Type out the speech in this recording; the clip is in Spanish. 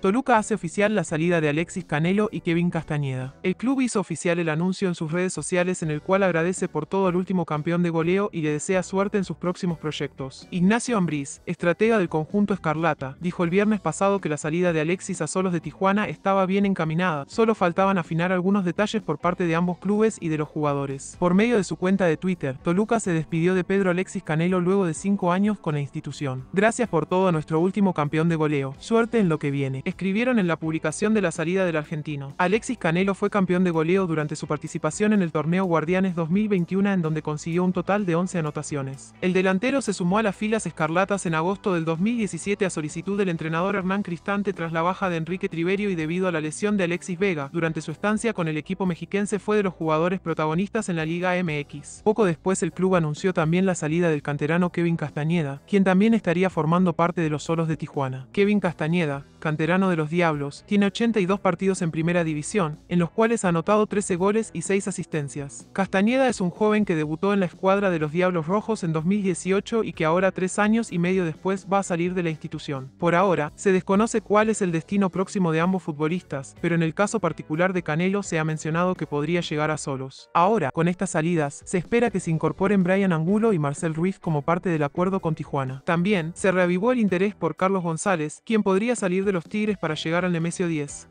Toluca hace oficial la salida de Alexis Canelo y Kevin Castañeda. El club hizo oficial el anuncio en sus redes sociales en el cual agradece por todo al último campeón de goleo y le desea suerte en sus próximos proyectos. Ignacio Ambriz, estratega del conjunto Escarlata, dijo el viernes pasado que la salida de Alexis a Solos de Tijuana estaba bien encaminada, solo faltaban afinar algunos detalles por parte de ambos clubes y de los jugadores. Por medio de su cuenta de Twitter, Toluca se despidió de Pedro Alexis Canelo luego de cinco años con la institución. Gracias por todo a nuestro último campeón de goleo. Suerte en lo que viene escribieron en la publicación de la salida del argentino. Alexis Canelo fue campeón de goleo durante su participación en el torneo Guardianes 2021 en donde consiguió un total de 11 anotaciones. El delantero se sumó a las filas escarlatas en agosto del 2017 a solicitud del entrenador Hernán Cristante tras la baja de Enrique Triverio y debido a la lesión de Alexis Vega. Durante su estancia con el equipo mexiquense fue de los jugadores protagonistas en la Liga MX. Poco después el club anunció también la salida del canterano Kevin Castañeda, quien también estaría formando parte de los solos de Tijuana. Kevin Castañeda, canterano de los Diablos, tiene 82 partidos en primera división, en los cuales ha anotado 13 goles y 6 asistencias. Castañeda es un joven que debutó en la escuadra de los Diablos Rojos en 2018 y que ahora tres años y medio después va a salir de la institución. Por ahora, se desconoce cuál es el destino próximo de ambos futbolistas, pero en el caso particular de Canelo se ha mencionado que podría llegar a solos. Ahora, con estas salidas, se espera que se incorporen Brian Angulo y Marcel Ruiz como parte del acuerdo con Tijuana. También, se reavivó el interés por Carlos González, quien podría salir de de los Tigres para llegar al Nemesio 10.